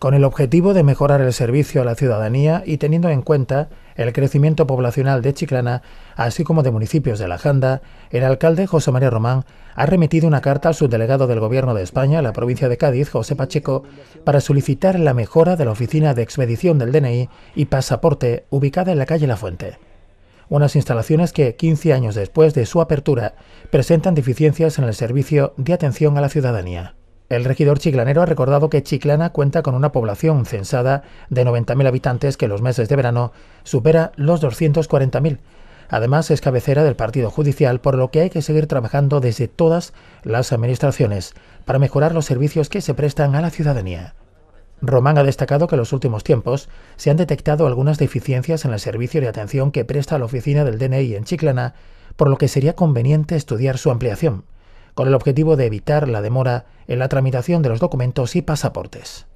con el objetivo de mejorar el servicio a la ciudadanía y teniendo en cuenta el crecimiento poblacional de Chiclana, así como de municipios de la Janda, el alcalde José María Román ha remitido una carta al subdelegado del Gobierno de España, la provincia de Cádiz, José Pacheco, para solicitar la mejora de la oficina de expedición del DNI y pasaporte ubicada en la calle La Fuente. Unas instalaciones que, 15 años después de su apertura, presentan deficiencias en el servicio de atención a la ciudadanía. El regidor chiclanero ha recordado que Chiclana cuenta con una población censada de 90.000 habitantes que en los meses de verano supera los 240.000. Además, es cabecera del Partido Judicial, por lo que hay que seguir trabajando desde todas las administraciones para mejorar los servicios que se prestan a la ciudadanía. Román ha destacado que en los últimos tiempos se han detectado algunas deficiencias en el servicio de atención que presta la oficina del DNI en Chiclana, por lo que sería conveniente estudiar su ampliación con el objetivo de evitar la demora en la tramitación de los documentos y pasaportes.